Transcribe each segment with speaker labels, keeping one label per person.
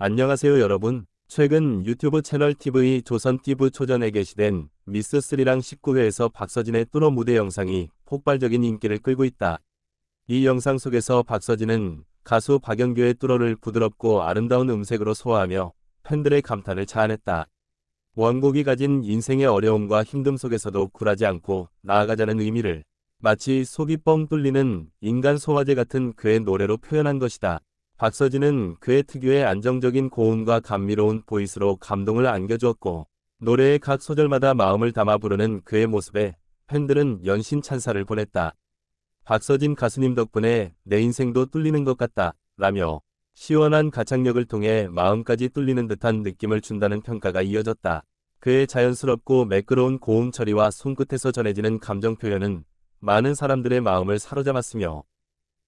Speaker 1: 안녕하세요 여러분. 최근 유튜브 채널 TV 조선TV 초전에 게시된 미스3랑 19회에서 박서진의 뚫어 무대 영상이 폭발적인 인기를 끌고 있다. 이 영상 속에서 박서진은 가수 박연규의 뚫어를 부드럽고 아름다운 음색으로 소화하며 팬들의 감탄을 자아냈다. 원곡이 가진 인생의 어려움과 힘듦 속에서도 굴하지 않고 나아가자는 의미를 마치 속이 뻥 뚫리는 인간 소화제 같은 그의 노래로 표현한 것이다. 박서진은 그의 특유의 안정적인 고음과 감미로운 보이스로 감동을 안겨주었고 노래의 각 소절마다 마음을 담아 부르는 그의 모습에 팬들은 연신 찬사를 보냈다. 박서진 가수님 덕분에 내 인생도 뚫리는 것 같다 라며 시원한 가창력을 통해 마음까지 뚫리는 듯한 느낌을 준다는 평가가 이어졌다. 그의 자연스럽고 매끄러운 고음 처리와 손끝에서 전해지는 감정 표현은 많은 사람들의 마음을 사로잡았으며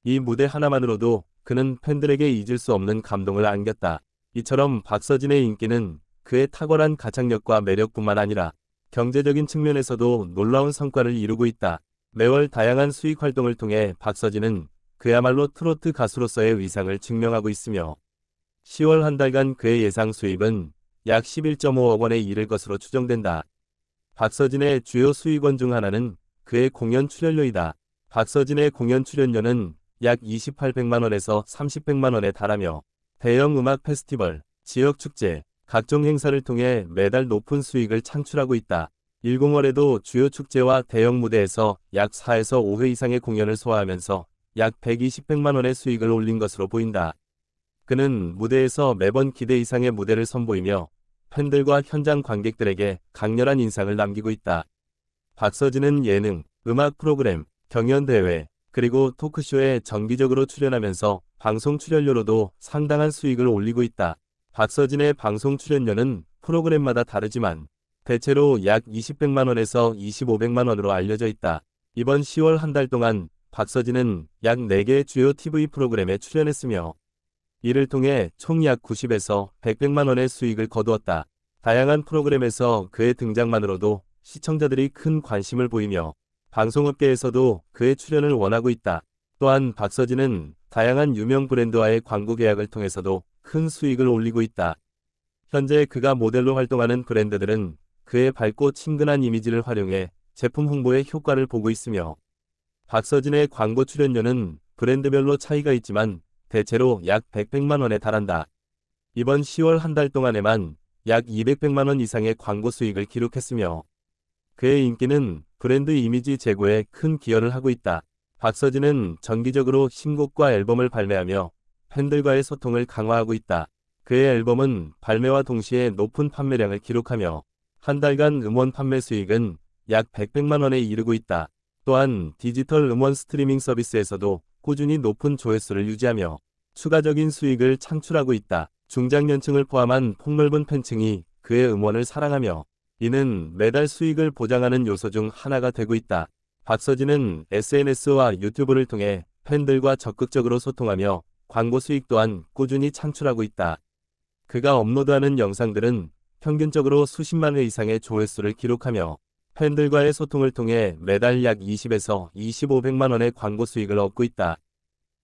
Speaker 1: 이 무대 하나만으로도 그는 팬들에게 잊을 수 없는 감동을 안겼다. 이처럼 박서진의 인기는 그의 탁월한 가창력과 매력뿐만 아니라 경제적인 측면에서도 놀라운 성과를 이루고 있다. 매월 다양한 수익 활동을 통해 박서진은 그야말로 트로트 가수로서의 위상을 증명하고 있으며 10월 한 달간 그의 예상 수입은 약 11.5억 원에 이를 것으로 추정된다. 박서진의 주요 수익원 중 하나는 그의 공연 출연료이다. 박서진의 공연 출연료는 약 28백만원에서 30백만원에 달하며 대형 음악 페스티벌, 지역 축제, 각종 행사를 통해 매달 높은 수익을 창출하고 있다. 1 0월에도 주요 축제와 대형 무대에서 약 4에서 5회 이상의 공연을 소화하면서 약 120백만원의 수익을 올린 것으로 보인다. 그는 무대에서 매번 기대 이상의 무대를 선보이며 팬들과 현장 관객들에게 강렬한 인상을 남기고 있다. 박서진은 예능, 음악 프로그램, 경연대회, 그리고 토크쇼에 정기적으로 출연하면서 방송 출연료로도 상당한 수익을 올리고 있다. 박서진의 방송 출연료는 프로그램마다 다르지만 대체로 약 20백만원에서 25백만원으로 알려져 있다. 이번 10월 한 달 동안 박서진은 약 4개의 주요 TV 프로그램에 출연했으며 이를 통해 총 약 90에서 100백만원의 수익을 거두었다. 다양한 프로그램에서 그의 등장만으로도 시청자들이 큰 관심을 보이며 방송업계에서도 그의 출연을 원하고 있다. 또한 박서진은 다양한 유명 브랜드와의 광고 계약을 통해서도 큰 수익을 올리고 있다. 현재 그가 모델로 활동하는 브랜드들은 그의 밝고 친근한 이미지를 활용해 제품 홍보에 효과를 보고 있으며 박서진의 광고 출연료는 브랜드별로 차이가 있지만 대체로 약 100백만 원에 달한다. 이번 10월 한 달 동안에만 약 200백만 원 이상의 광고 수익을 기록했으며 그의 인기는 브랜드 이미지 제고에 큰 기여를 하고 있다. 박서진은 정기적으로 신곡과 앨범을 발매하며 팬들과의 소통을 강화하고 있다. 그의 앨범은 발매와 동시에 높은 판매량을 기록하며 한 달간 음원 판매 수익은 약 100백만 원에 이르고 있다. 또한 디지털 음원 스트리밍 서비스에서도 꾸준히 높은 조회수를 유지하며 추가적인 수익을 창출하고 있다. 중장년층을 포함한 폭넓은 팬층이 그의 음원을 사랑하며 이는 매달 수익을 보장하는 요소 중 하나가 되고 있다. 박서진은 SNS와 유튜브를 통해 팬들과 적극적으로 소통하며 광고 수익 또한 꾸준히 창출하고 있다. 그가 업로드하는 영상들은 평균적으로 수십만 회 이상의 조회수를 기록하며 팬들과의 소통을 통해 매달 약 20에서 2 5백만 원의 광고 수익을 얻고 있다.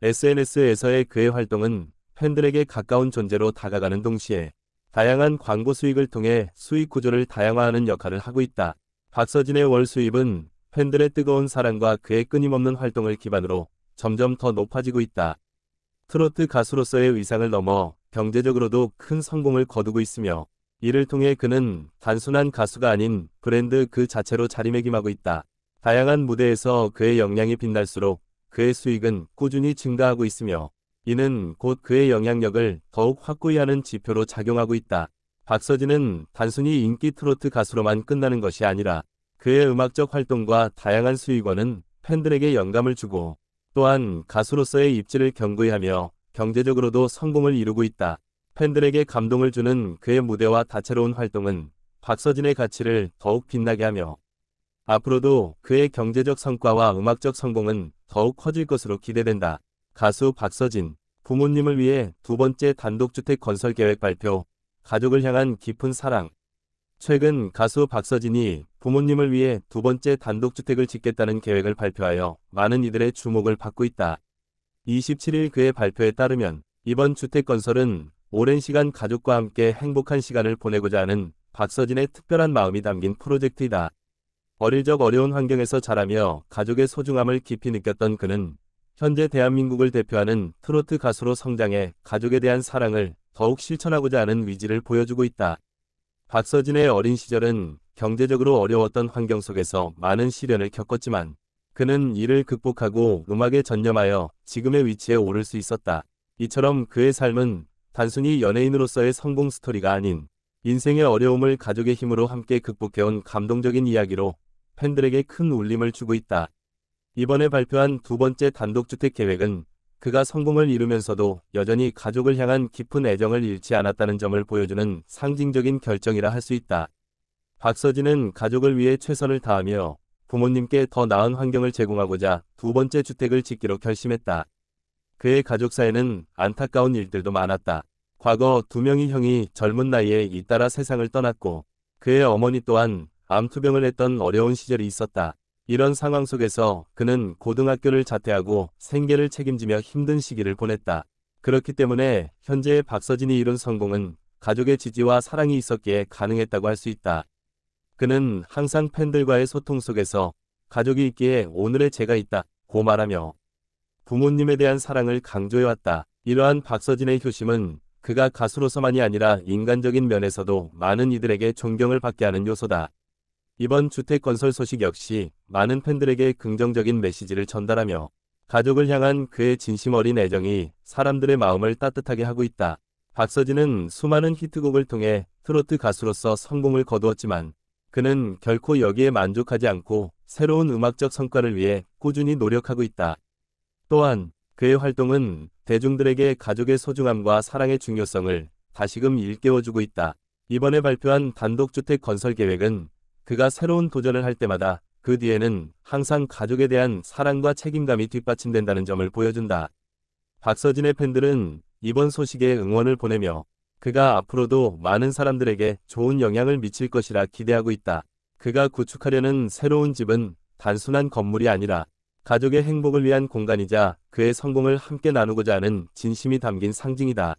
Speaker 1: SNS에서의 그의 활동은 팬들에게 가까운 존재로 다가가는 동시에 다양한 광고 수익을 통해 수익 구조를 다양화하는 역할을 하고 있다. 박서진의 월 수입은 팬들의 뜨거운 사랑과 그의 끊임없는 활동을 기반으로 점점 더 높아지고 있다. 트로트 가수로서의 위상을 넘어 경제적으로도 큰 성공을 거두고 있으며 이를 통해 그는 단순한 가수가 아닌 브랜드 그 자체로 자리매김하고 있다. 다양한 무대에서 그의 역량이 빛날수록 그의 수익은 꾸준히 증가하고 있으며 이는 곧 그의 영향력을 더욱 확고히 하는 지표로 작용하고 있다. 박서진은 단순히 인기 트로트 가수로만 끝나는 것이 아니라 그의 음악적 활동과 다양한 수익원은 팬들에게 영감을 주고 또한 가수로서의 입지를 경고히 하며 경제적으로도 성공을 이루고 있다. 팬들에게 감동을 주는 그의 무대와 다채로운 활동은 박서진의 가치를 더욱 빛나게 하며 앞으로도 그의 경제적 성과와 음악적 성공은 더욱 커질 것으로 기대된다. 가수 박서진 부모님을 위해 두 번째 단독주택 건설 계획 발표, 가족을 향한 깊은 사랑. 최근 가수 박서진이 부모님을 위해 두 번째 단독주택을 짓겠다는 계획을 발표하여 많은 이들의 주목을 받고 있다. 27일 그의 발표에 따르면 이번 주택 건설은 오랜 시간 가족과 함께 행복한 시간을 보내고자 하는 박서진의 특별한 마음이 담긴 프로젝트이다. 어릴 적 어려운 환경에서 자라며 가족의 소중함을 깊이 느꼈던 그는 현재 대한민국을 대표하는 트로트 가수로 성장해 가족에 대한 사랑을 더욱 실천하고자 하는 위지를 보여주고 있다. 박서진의 어린 시절은 경제적으로 어려웠던 환경 속에서 많은 시련을 겪었지만 그는 이를 극복하고 음악에 전념하여 지금의 위치에 오를 수 있었다. 이처럼 그의 삶은 단순히 연예인으로서의 성공 스토리가 아닌 인생의 어려움을 가족의 힘으로 함께 극복해온 감동적인 이야기로 팬들에게 큰 울림을 주고 있다. 이번에 발표한 두 번째 단독주택 계획은 그가 성공을 이루면서도 여전히 가족을 향한 깊은 애정을 잃지 않았다는 점을 보여주는 상징적인 결정이라 할 수 있다. 박서진은 가족을 위해 최선을 다하며 부모님께 더 나은 환경을 제공하고자 두 번째 주택을 짓기로 결심했다. 그의 가족사에는 안타까운 일들도 많았다. 과거 두 명의 형이 젊은 나이에 잇따라 세상을 떠났고 그의 어머니 또한 암투병을 했던 어려운 시절이 있었다. 이런 상황 속에서 그는 고등학교를 자퇴하고 생계를 책임지며 힘든 시기를 보냈다. 그렇기 때문에 현재의 박서진이 이룬 성공은 가족의 지지와 사랑이 있었기에 가능했다고 할 수 있다. 그는 항상 팬들과의 소통 속에서 가족이 있기에 오늘의 제가 있다 고 말하며 부모님에 대한 사랑을 강조해왔다. 이러한 박서진의 효심은 그가 가수로서만이 아니라 인간적인 면에서도 많은 이들에게 존경을 받게 하는 요소다. 이번 주택 건설 소식 역시 많은 팬들에게 긍정적인 메시지를 전달하며 가족을 향한 그의 진심 어린 애정이 사람들의 마음을 따뜻하게 하고 있다. 박서진은 수많은 히트곡을 통해 트로트 가수로서 성공을 거두었지만 그는 결코 여기에 만족하지 않고 새로운 음악적 성과를 위해 꾸준히 노력하고 있다. 또한 그의 활동은 대중들에게 가족의 소중함과 사랑의 중요성을 다시금 일깨워주고 있다. 이번에 발표한 단독주택 건설 계획은 그가 새로운 도전을 할 때마다 그 뒤에는 항상 가족에 대한 사랑과 책임감이 뒷받침된다는 점을 보여준다. 박서진의 팬들은 이번 소식에 응원을 보내며 그가 앞으로도 많은 사람들에게 좋은 영향을 미칠 것이라 기대하고 있다. 그가 구축하려는 새로운 집은 단순한 건물이 아니라 가족의 행복을 위한 공간이자 그의 성공을 함께 나누고자 하는 진심이 담긴 상징이다.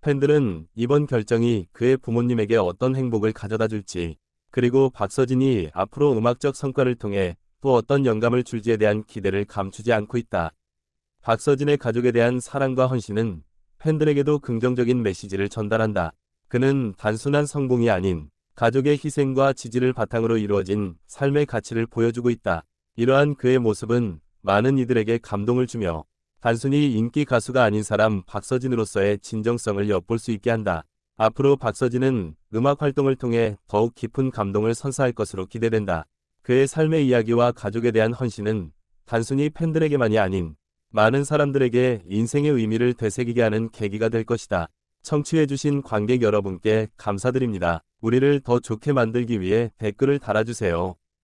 Speaker 1: 팬들은 이번 결정이 그의 부모님에게 어떤 행복을 가져다 줄지 그리고 박서진이 앞으로 음악적 성과를 통해 또 어떤 영감을 줄지에 대한 기대를 감추지 않고 있다. 박서진의 가족에 대한 사랑과 헌신은 팬들에게도 긍정적인 메시지를 전달한다. 그는 단순한 성공이 아닌 가족의 희생과 지지를 바탕으로 이루어진 삶의 가치를 보여주고 있다. 이러한 그의 모습은 많은 이들에게 감동을 주며 단순히 인기 가수가 아닌 사람 박서진으로서의 진정성을 엿볼 수 있게 한다. 앞으로 박서진은 음악 활동을 통해 더욱 깊은 감동을 선사할 것으로 기대된다. 그의 삶의 이야기와 가족에 대한 헌신은 단순히 팬들에게만이 아닌 많은 사람들에게 인생의 의미를 되새기게 하는 계기가 될 것이다. 청취해주신 관객 여러분께 감사드립니다. 우리를 더 좋게 만들기 위해 댓글을 달아주세요.